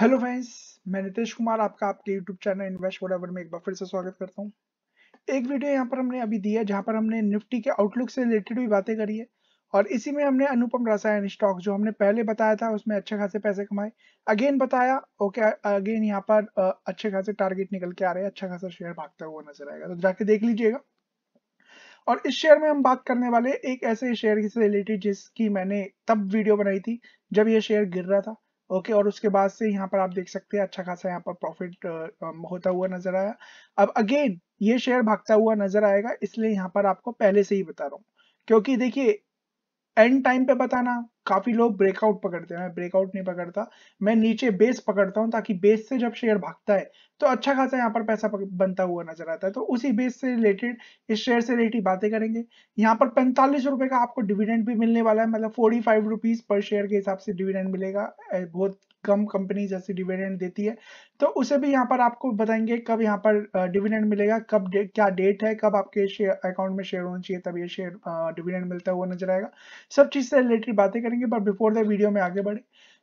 hello friends मैं नितेश कुमार आपका आपके यूट्यूब चैनल इन्वेस्ट वोडावर में एक बार फिर से स्वागत करता हूँ एक वीडियो यहाँ पर हमने अभी दिया है जहाँ पर हमने निफ्टी के आउटलुक से रिलेटेड भी बातें करी है और इसी में हमने अनुपम रसायन स्टॉक जो हमने पहले बताया था उसमें अच्छे खासे पैसे कमाए अगेन बताया ओके अगेन यहाँ पर अच्छे खासे टारगेट निकल के आ रहे हैं अच्छा खासा शेयर भागता हुआ नजर आएगा तो जाके देख लीजिएगा और इस शेयर में हम बात करने वाले एक ऐसे शेयर से रिलेटेड जिसकी मैंने तब वीडियो बनाई थी जब यह शेयर गिर रहा था ओके और उसके बाद से यहाँ पर आप देख सकते हैं अच्छा खासा यहाँ पर प्रॉफिट होता हुआ नजर आया अब अगेन ये शेयर भागता हुआ नजर आएगा इसलिए यहाँ पर आपको पहले से ही बता रहा हूँ क्योंकि देखिए एंड टाइम पे बताना काफी लोग ब्रेकआउट पकड़ते हैं मैं ब्रेकआउट नहीं पकड़ता मैं नीचे बेस पकड़ता हूँ ताकि बेस से जब शेयर भागता है तो अच्छा खासा यहाँ पर पैसा बनता हुआ नजर आता है तो उसी बेस से रिलेटेड इस शेयर से रिलेटेड बातें करेंगे यहाँ पर पैंतालीस रुपए का आपको डिविडेंड भी मिलने वाला है मतलब फोर्टी फाइव रुपीज पर शेयर के हिसाब से डिविडेंड मिलेगा बहुत कम कंपनी जैसे डिविडेंड देती है तो उसे भी यहाँ पर आपको बताएंगे कब यहाँ पर डिविडेंड मिलेगा कब डे, क्या डेट है कब आपके शेयर अकाउंट में शेयर होना चाहिए तब ये शेयर डिविडेंड मिलता हुआ नजर आएगा सब चीज से रिलेटेड बातें करेंगे बट बिफोर द वीडियो में आगे बढ़े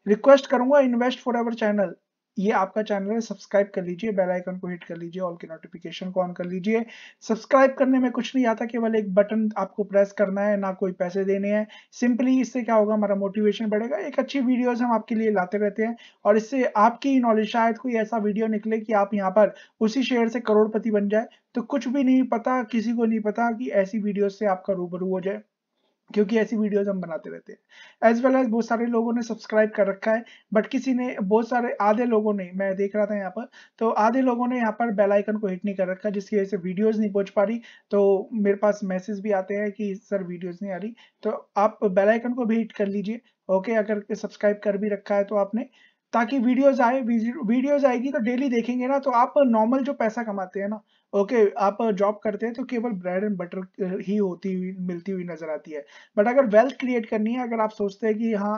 रिक्वेस्ट करूंगा इन्वेस्ट फॉर एवर चैनल ये आपका चैनल है सब्सक्राइब कर लीजिए बेल आइकन को हिट कर लीजिए ऑल के नोटिफिकेशन को ऑन कर लीजिए सब्सक्राइब करने में कुछ नहीं आता केवल एक बटन आपको प्रेस करना है ना कोई पैसे देने हैं सिंपली इससे क्या होगा हमारा मोटिवेशन बढ़ेगा एक अच्छी वीडियोस हम आपके लिए लाते रहते हैं और इससे आपकी नॉलेज शायद कोई ऐसा वीडियो निकले कि आप यहाँ पर उसी शेयर से करोड़पति बन जाए तो कुछ भी नहीं पता किसी को नहीं पता कि ऐसी वीडियो से आपका रूबरू हो जाए क्योंकि ऐसी वीडियोज हम बनाते रहते हैं एज वेल एज बहुत सारे लोगों ने सब्सक्राइब कर रखा है बट किसी ने बहुत सारे आधे लोगों ने मैं देख रहा था यहाँ पर तो आधे लोगों ने यहाँ पर बेल आइकन को हिट नहीं कर रखा जिसकी वजह से वीडियोज नहीं पहुंच पा रही तो मेरे पास मैसेज भी आते हैं कि सर वीडियोज नहीं आ रही तो आप बेलाइकन को भी हिट कर लीजिए ओके अगर सब्सक्राइब कर भी रखा है तो आपने ताकि वीडियोज आए वीडियोज आएगी तो डेली देखेंगे ना तो आप नॉर्मल जो पैसा कमाते हैं ना ओके okay, आप जॉब करते हैं तो केवल ब्रेड एंड बटर ही होती हुई मिलती हुई नजर आती है बट अगर वेल्थ क्रिएट करनी है अगर आप सोचते हैं कि हाँ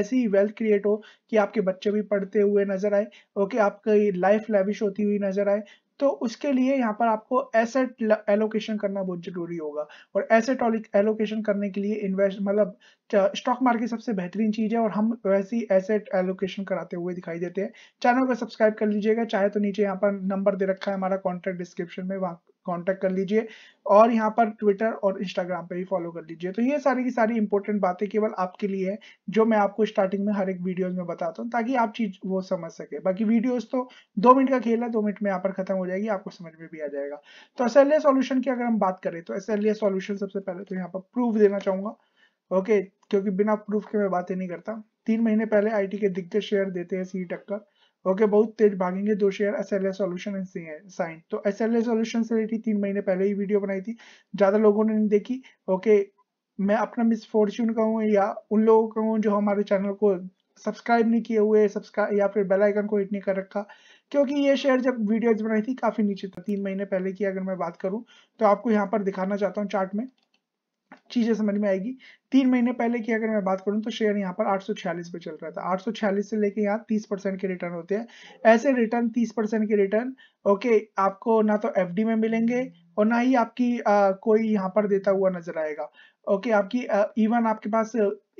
ऐसी वेल्थ क्रिएट हो कि आपके बच्चे भी पढ़ते हुए नजर आए ओके okay, आपकी लाइफ लेविश होती हुई नजर आए तो उसके लिए यहाँ पर आपको एसेट एलोकेशन करना बहुत जरूरी होगा और एसेट एलोकेशन करने के लिए इन्वेस्ट मतलब स्टॉक मार्केट सबसे बेहतरीन चीज है और हम वैसी एसेट एलोकेशन कराते हुए दिखाई देते हैं चैनल को सब्सक्राइब कर लीजिएगा चाहे तो नीचे यहाँ पर नंबर दे रखा है हमारा कॉन्ट्रैक्ट डिस्क्रिप्शन में वहां कांटेक्ट कर लीजिए और यहाँ पर ट्विटर और इंस्टाग्राम पे भी फॉलो कर लीजिए तो ये सारी की सारी इंपॉर्टेंट बातें केवल आपके लिए है जो मैं आपको स्टार्टिंग में हर एक वीडियो में बताता हूँ ताकि आप चीज वो समझ सके बाकी वीडियोस तो दो मिनट का खेल है दो मिनट में यहाँ पर खत्म हो जाएगी आपको समझ में भी आ जाएगा तो एस एल की अगर हम बात करें तो एस एल सबसे पहले तो यहाँ पर प्रूफ देना चाहूंगा ओके क्योंकि बिना प्रूफ के मैं बातें नहीं करता तीन महीने पहले आई के दिग्गज शेयर देते हैं सी टक्कर ओके okay, बहुत तेज भागेंगे दो share S L S solution sign तो एस एल एस सोल्यूशन से रिलेटेड तीन महीने पहले ही वीडियो बनाई थी ज्यादा लोगों ने नहीं देखी ओके okay, मैं अपना मिसफॉर्चून का हूँ या उन लोगों का हूँ जो हमारे चैनल को सब्सक्राइब नहीं किए हुए सब्सक्राइब या फिर बेल आइकन को हिट नहीं कर रखा क्योंकि ये शेयर जब वीडियोज बनाई थी काफी नीचे था तीन महीने पहले की अगर मैं बात करूँ तो आपको यहाँ पर दिखाना चाहता हूँ चार्ट में चीजें समझ में आएगी तीन महीने पहले की अगर मैं बात करूं तो शेयर यहाँ पर 846 पे चल रहा था 846 से लेके यहाँ 30 परसेंट के रिटर्न होते हैं ऐसे रिटर्न 30 परसेंट के रिटर्न ओके आपको ना तो एफ में मिलेंगे और ना ही आपकी आ, कोई यहाँ पर देता हुआ नजर आएगा ओके आपकी आ, इवन आपके पास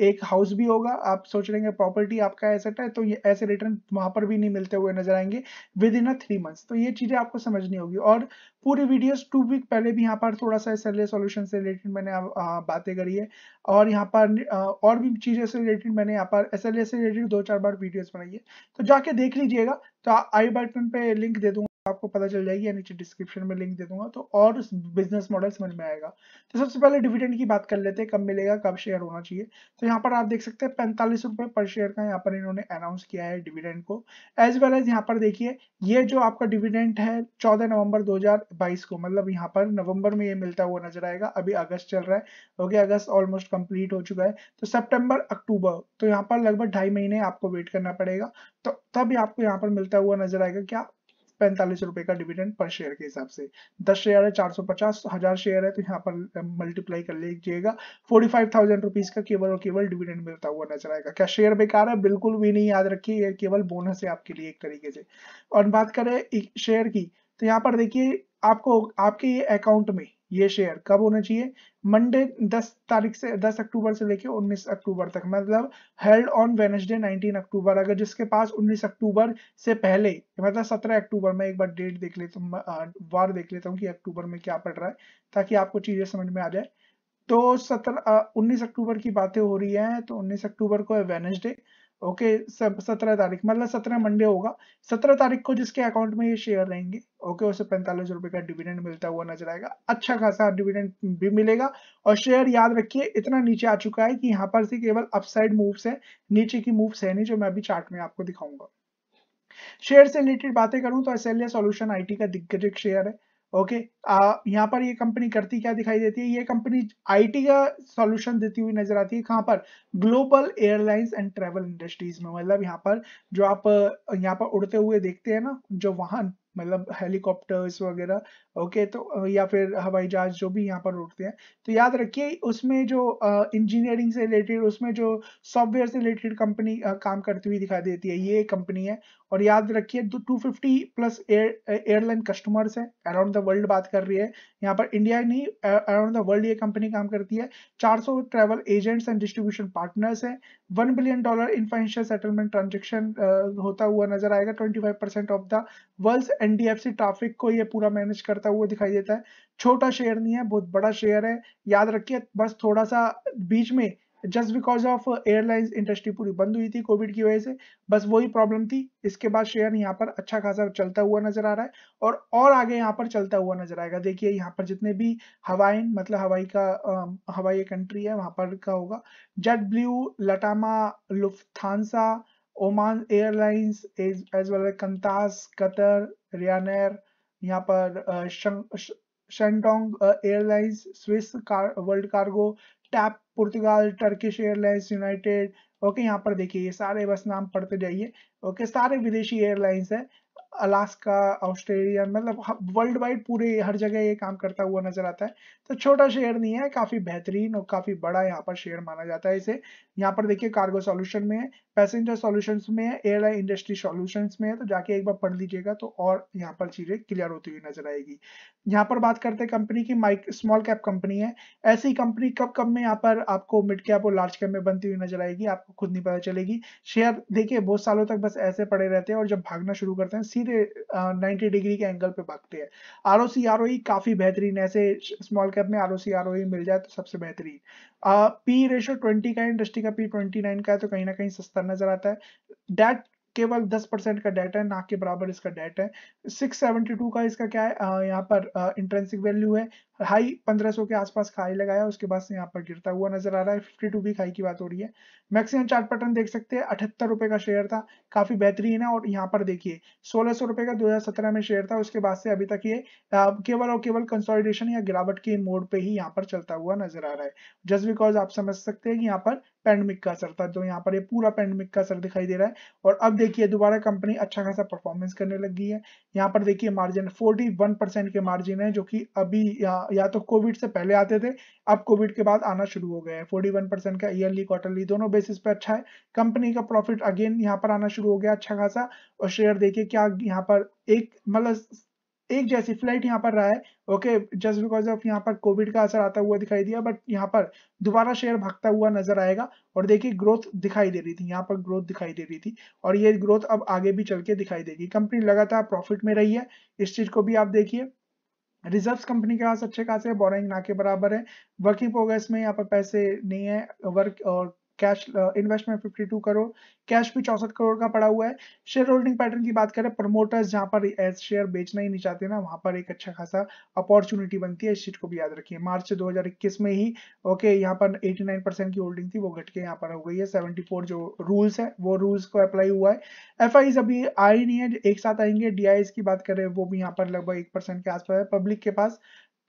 एक हाउस भी होगा आप सोच हैं प्रॉपर्टी आपका एसेट है तो ये ऐसे रिटर्न वहां पर भी नहीं मिलते हुए नजर आएंगे within a three months तो ये चीजें आपको समझनी होगी और पूरे वीडियोस टू वीक पहले भी यहाँ पर थोड़ा सा एस सॉल्यूशन से रिलेटेड मैंने बातें करी है और यहाँ पर और भी चीजें से रिलेटेड मैंने यहाँ पर एस से रिलेटेड दो चार बार वीडियोज बनाई है तो जाके देख लीजिएगा तो आई बटन पे लिंक दे दूंगा आपको पता चल जाएगी नीचे डिस्क्रिप्शन में लिंक दे दूंगा तो और बिजनेस मॉडल समझ में आएगा तो सबसे पहले डिविडेंड की बात कर लेते हैं कब मिलेगा कब शेयर होना चाहिए तो यहाँ पर आप देख सकते हैं पैंतालीस रुपए पर शेयर का यहाँ पर इन्होंने अनाउंस किया है डिविडेंड को एज वेल एज यहाँ पर देखिए ये जो आपका डिविडेंड है चौदह नवंबर दो को मतलब यहाँ पर नवंबर में ये मिलता हुआ नजर आएगा अभी अगस्त चल रहा है ओके अगस्त ऑलमोस्ट कम्प्लीट हो चुका है तो सेप्टेम्बर अक्टूबर तो यहाँ पर लगभग ढाई महीने आपको वेट करना पड़ेगा तो तब आपको यहाँ पर मिलता हुआ नजर आएगा क्या पैंतालीस रुपए का डिविडेंड पर शेयर के हिसाब से दस शेयर है चार सौ पचास हजार शेयर है तो यहाँ पर मल्टीप्लाई कर लीजिएगा फोर्टी फाइव थाउजेंड रुपीज का केवल और केवल डिविडेंड मिलता हुआ नजर आएगा क्या शेयर बेकार है बिल्कुल भी नहीं याद रखिए ये केवल बोनस है आपके लिए एक तरीके से और बात करें शेयर की तो यहाँ पर देखिए आपको आपके अकाउंट में ये शेयर कब होना चाहिए मंडे 10 तारीख से 10 अक्टूबर से लेके 19 अक्टूबर तक मतलब हेल्ड ऑन वेनसडे 19 अक्टूबर अगर जिसके पास 19 अक्टूबर से पहले मतलब 17 अक्टूबर में एक बार डेट देख लेता हूँ वार देख लेता हूँ कि अक्टूबर में क्या पड़ रहा है ताकि आपको चीजें समझ में आ जाए तो सत्रह उन्नीस अक्टूबर की बातें हो रही है तो उन्नीस अक्टूबर को है वेनसडे ओके सत्रह तारीख मतलब सत्रह मंडे होगा सत्रह तारीख को जिसके अकाउंट में ये शेयर रहेंगे ओके उसे पैंतालीस रुपए का डिविडेंड मिलता हुआ नजर आएगा अच्छा खासा डिविडेंड भी मिलेगा और शेयर याद रखिए इतना नीचे आ चुका है कि यहाँ पर से केवल अपसाइड मूव्स है नीचे की मूव्स है नहीं जो मैं अभी चार्ट में आपको दिखाऊंगा शेयर से रिलेटेड बातें करूं तो एसएलए सॉल्यूशन आईटी का दिग्गज शेयर है ओके यहाँ पर ये कंपनी करती क्या दिखाई देती है ये कंपनी आईटी का सॉल्यूशन देती हुई नजर आती है कहाँ पर global airlines and travel industries में मतलब यहाँ पर जो आप यहाँ पर उड़ते हुए देखते हैं ना जो वाहन मतलब हेलीकॉप्टर्स वगैरह ओके तो या फिर हवाई जहाज जो भी यहाँ पर उठते हैं तो याद रखिए उसमें जो इंजीनियरिंग से रिलेटेड उसमें जो सॉफ्टवेयर से रिलेटेड कंपनी काम करती हुई दिखाई देती है ये कंपनी है और याद रखिए two fifty plus airline customers हैं अराउंड द वर्ल्ड बात कर रही है यहाँ पर इंडिया नहीं अराउंड द वर्ल्ड ये कंपनी काम करती है 400 travel agents and distribution partners हैं one billion dollar in financial settlement transaction होता हुआ नजर आएगा twenty of the world NDFC traffic को ये पूरा मैनेज करता जाता हुआ दिखाई देता है छोटा शेयर नहीं है बहुत बड़ा शेयर है याद रखिए बस थोड़ा सा बीच में just because of airlines industry पूरी बंद हुई थी कोविड की वजह से बस वही प्रॉब्लम थी इसके बाद शेयर यहाँ पर अच्छा खासा चलता हुआ नजर आ रहा है और और आगे यहाँ पर चलता हुआ नजर आएगा देखिए यहाँ पर जितने भी हवाइन मतलब हवाई का आ, हवाई कंट्री है वहां पर का होगा JetBlue LATAM Lufthansa Oman airlines as well Qantas Qatar Ryanair यहाँ पर Shandong airlines Swiss World Cargo TAP Portugal Turkish airlines United okay यहाँ पर देखिए ये सारे बस नाम पढ़ते जाइए ओके सारे विदेशी एयरलाइंस है अलास्का ऑस्ट्रेलिया मतलब वर्ल्ड वाइड पूरे हर जगह ये काम करता हुआ नजर आता है तो छोटा शेयर नहीं है काफी बेहतरीन और काफी बड़ा यहाँ पर शेयर माना जाता है इसे यहाँ पर देखिए कार्गो सॉल्यूशन में है पैसेंजर सॉल्यूशंस में है एयरलाइन इंडस्ट्री सॉल्यूशंस में है तो जाके एक बार पढ़ लीजिएगा तो और यहाँ पर चीजें क्लियर होती हुई नजर आएगी यहाँ पर बात करते हैं कंपनी की माइक स्मॉल कैप कंपनी है ऐसी कंपनी कब कब में यहाँ पर आपको मिड कैप और लार्ज कैप में बनती हुई नजर आएगी आपको खुद नहीं पता चलेगी शेयर देखिए बहुत सालों तक बस ऐसे पड़े रहते हैं और जब भागना शुरू करते हैं 90 डिग्री के एंगल पे भागते हैं R O C R O e काफ़ी बेहतरीन ऐसे स्मॉल कैप में R O C R O मिल जाए तो सबसे बेहतरीन पी रेशो ट्वेंटी का इंडस्ट्री का पी ट्वेंटी नाइन का है तो कहीं ना कहीं सस्ता नजर आता है डेट केवल 10 परसेंट का डेट है ना के बराबर इसका डेट है 672 का इसका क्या है यहाँ पर इंट्रेंसिक वैल्यू है हाई 1500 के आसपास हाई लगाया उसके बाद से यहाँ पर गिरता हुआ नजर आ रहा है 52 भी हाई की बात हो रही है मैक्सिमम चार्ट पैटर्न देख सकते हैं अठहत्तर रुपए का शेयर था काफी बेहतरीन है और यहाँ पर देखिए सोलह सौ रुपए का 2017 में शेयर था उसके बाद से अभी तक ये केवल और केवल कंसोलिडेशन या गिरावट के मोड पे ही यहाँ पर चलता हुआ नजर आ रहा है जस्ट बिकॉज आप समझ सकते हैं कि यहाँ पर पैंडमिक का असर था जो यहाँ पर ये पूरा पैंडमिक का असर दिखाई दे रहा है और अब देखिए दोबारा कंपनी अच्छा खासा परफॉर्मेंस करने लग गई है यहाँ पर देखिए मार्जिन 41 परसेंट के मार्जिन है जो कि अभी या, या तो कोविड से पहले आते थे अब कोविड के बाद आना शुरू हो गया है फोर्टी परसेंट का ईयरली क्वार्टरली दोनों बेसिस पे अच्छा है कंपनी का प्रॉफिट अगेन यहाँ पर आना शुरू हो गया अच्छा खासा और शेयर देखिए क्या यहाँ पर एक मतलब एक जैसी फ्लाइट यहाँ पर रहा है ओके जस्ट बिकॉज ऑफ यहाँ पर कोविड का असर आता हुआ दिखाई दिया बट यहाँ पर दोबारा शेयर भागता हुआ नजर आएगा और देखिए ग्रोथ दिखाई दे रही थी यहाँ पर ग्रोथ दिखाई दे रही थी और ये ग्रोथ अब आगे भी चल के दिखाई देगी कंपनी लगातार प्रॉफिट में रही है इस चीज को भी आप देखिए रिजर्व्स कंपनी के पास अच्छे खासे बोरिंग ना के बराबर है वर्किंग प्रोग्रेस में यहाँ पर पैसे नहीं है वर्क और cash investment fifty two crore cash भी चौसठ करोड़ का पड़ा हुआ है शेयर होल्डिंग पैटर्न की बात करें प्रमोटर्स जहां पर शेयर बेचना ही नहीं चाहते ना वहां पर एक अच्छा खासा अपॉर्चुनिटी बनती है इस चीज को भी याद रखिए मार्च 2021 में ही ओके यहाँ पर 89 परसेंट की होल्डिंग थी वो घट के यहाँ पर हो गई है सेवेंटी जो रूल्स है वो रूल्स को अप्लाई हुआ है एफ अभी आई नहीं है एक साथ आएंगे डी की बात करें वो भी यहाँ पर लगभग एक के आसपास है पब्लिक के पास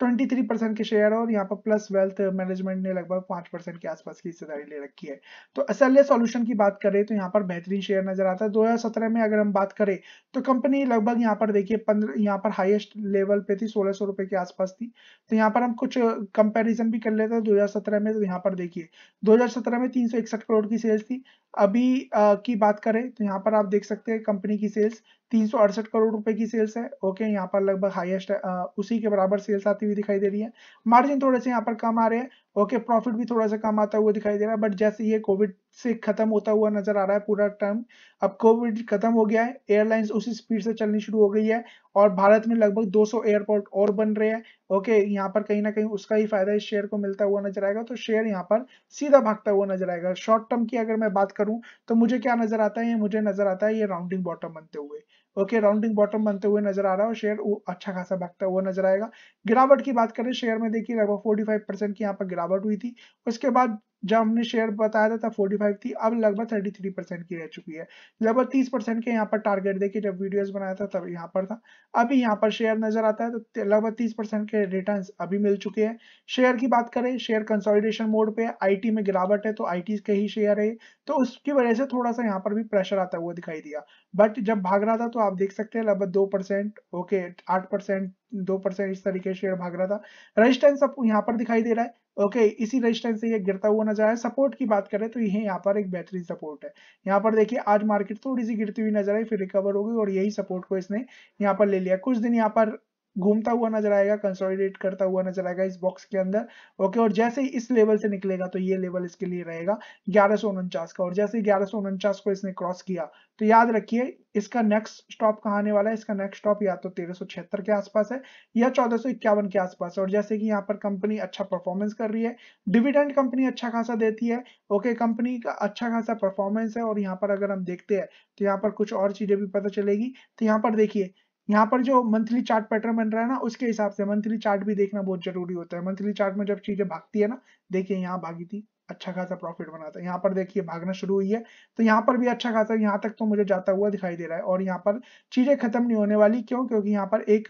23% के शेयर और यहाँ पर प्लस वेल्थ मैनेजमेंट ने लगभग 5% के आसपास की हिस्सेदारी ले रखी है तो एस सॉल्यूशन की बात करें तो यहाँ पर बेहतरीन शेयर नजर आता है 2017 में अगर हम बात करें तो कंपनी लगभग यहाँ पर देखिए पंद्रह यहाँ पर हाईएस्ट लेवल पे थी सोलह सौ के आसपास थी तो यहाँ पर हम कुछ कंपेरिजन भी कर लेते हैं दो में तो यहाँ पर देखिए दो में तीन करोड़ की सेल्स थी अभी आ, की बात करें तो यहाँ पर आप देख सकते हैं कंपनी की सेल्स तीन सौ अड़सठ करोड़ रुपए की सेल्स है ओके यहाँ पर लगभग हाईएस्ट उसी के बराबर सेल्स आती हुई दिखाई दे रही है मार्जिन थोड़े से यहाँ पर कम आ रहे हैं ओके प्रॉफिट भी थोड़ा सा कम आता हुआ दिखाई दे रहा है बट जैसे ये कोविड से खत्म होता हुआ नजर आ रहा है पूरा टर्म अब कोविड खत्म हो गया है एयरलाइंस उसी स्पीड से चलनी शुरू हो गई है और भारत में लगभग दो एयरपोर्ट और बन रहे हैं ओके यहाँ पर कहीं ना कहीं उसका ही फायदा इस शेयर को मिलता हुआ नजर आएगा तो शेयर यहाँ पर सीधा भागता हुआ नजर आएगा शॉर्ट टर्म की अगर मैं बात करूँ तो मुझे क्या नजर आता है मुझे नजर आता है ये राउंडिंग बॉटम बनते हुए ओके राउंडिंग बॉटम बनते हुए नजर आ रहा है और शेयर अच्छा खासा भागता हुआ नजर आएगा गिरावट की बात करें शेयर में देखिए लगभग 45 परसेंट की यहाँ पर गिरावट हुई थी उसके बाद जब हमने शेयर बताया था तब 45 थी अब लगभग 33 परसेंट की रह चुकी है लगभग 30 परसेंट के यहाँ पर टारगेट देखिए जब वीडियोस बनाया था तब यहाँ पर था अभी यहाँ पर शेयर नजर आता है तो लगभग 30 परसेंट के रिटर्न्स अभी मिल चुके हैं शेयर की बात करें शेयर कंसोलिडेशन मोड पे आई में गिरावट है तो टी के ही शेयर है तो उसकी वजह से थोड़ा सा यहाँ पर भी प्रेशर आता हुआ दिखाई दिया बट जब भाग रहा था तो आप देख सकते हैं लगभग दो परसेंट ओके आठ परसेंट दो परसेंट इस तरीके शेयर भाग रहा था रेजिस्टेंस अब यहाँ पर दिखाई दे रहा है ओके okay, इसी रेजिस्टेंस से ये गिरता हुआ नजर आया सपोर्ट की बात करें तो यही यहाँ पर एक बेहतरीन सपोर्ट है यहाँ पर देखिए आज मार्केट थोड़ी सी गिरती हुई नजर आई फिर रिकवर हो गई और यही सपोर्ट को इसने यहाँ पर ले लिया कुछ दिन यहाँ पर घूमता हुआ नजर आएगा कंसोलिडेट करता हुआ नजर आएगा इस बॉक्स के अंदर ओके और जैसे ही इस लेवल से निकलेगा तो ये लेवल इसके लिए रहेगा ग्यारह का और जैसे ग्यारह को इसने क्रॉस किया तो याद रखिए इसका नेक्स्ट स्टॉप कहाँ आने वाला है इसका नेक्स्ट स्टॉप या तो तेरह के आसपास है या चौदह के आसपास है और जैसे कि यहाँ पर कंपनी अच्छा परफॉर्मेंस कर रही है डिविडेंड कंपनी अच्छा खासा देती है ओके कंपनी का अच्छा खासा परफॉर्मेंस है और यहाँ पर अगर हम देखते हैं तो यहाँ पर कुछ और चीजें भी पता चलेगी तो यहाँ पर देखिए यहाँ पर जो मंथली चार्ट पैटर्न बन रहा है ना उसके हिसाब से मंथली चार्ट भी देखना बहुत जरूरी होता है मंथली चार्ट में जब चीजें भागती है ना देखिए यहाँ भागी थी अच्छा खासा प्रॉफिट बना था यहाँ पर देखिए भागना शुरू हुई है तो यहाँ पर भी अच्छा खासा यहाँ तक तो मुझे जाता हुआ दिखाई दे रहा है और यहाँ पर चीजें खत्म नहीं होने वाली क्यों क्योंकि यहाँ पर एक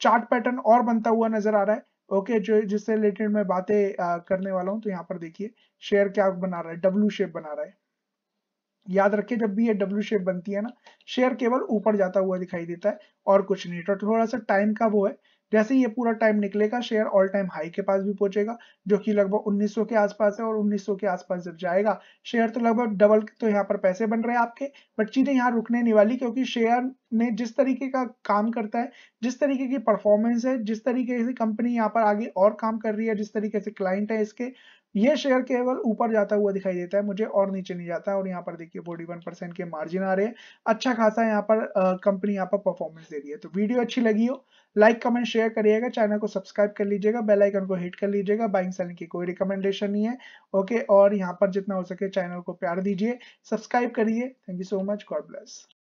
चार्ट पैटर्न और बनता हुआ नजर आ रहा है ओके जो जिससे रिलेटेड मैं बातें करने वाला हूँ तो यहाँ पर देखिए शेयर क्या बना रहा है डब्ल्यू शेप बना रहा है याद रखिए जब भी ये डब्ल्यू शेप बनती है ना शेयर केवल ऊपर जाता हुआ दिखाई देता है और कुछ नहीं तो थोड़ा सा टाइम का वो है जैसे ये पूरा टाइम निकलेगा शेयर ऑल टाइम हाई के पास भी पहुंचेगा जो कि लगभग 1900 के आसपास है और 1900 के आसपास जब जाएगा शेयर तो लगभग डबल तो यहाँ पर पैसे बन रहे हैं आपके बट चीजें यहाँ रुकने नहीं वाली क्योंकि शेयर ने जिस तरीके का काम करता है जिस तरीके की परफॉर्मेंस है जिस तरीके से कंपनी यहाँ पर आगे और काम कर रही है जिस तरीके से क्लाइंट है इसके ये शेयर केवल ऊपर जाता हुआ दिखाई देता है मुझे और नीचे नहीं जाता और यहाँ पर देखिए 41 परसेंट के मार्जिन आ रहे हैं अच्छा खासा यहाँ पर कंपनी यहाँ पर परफॉर्मेंस दे रही है तो वीडियो अच्छी लगी हो लाइक कमेंट शेयर करिएगा चैनल को सब्सक्राइब कर लीजिएगा बेल आइकन को हिट कर लीजिएगा बाइंग सेलिंग की कोई रिकमेंडेशन नहीं है ओके और यहाँ पर जितना हो सके चैनल को प्यार दीजिए सब्सक्राइब करिए thank you so much God bless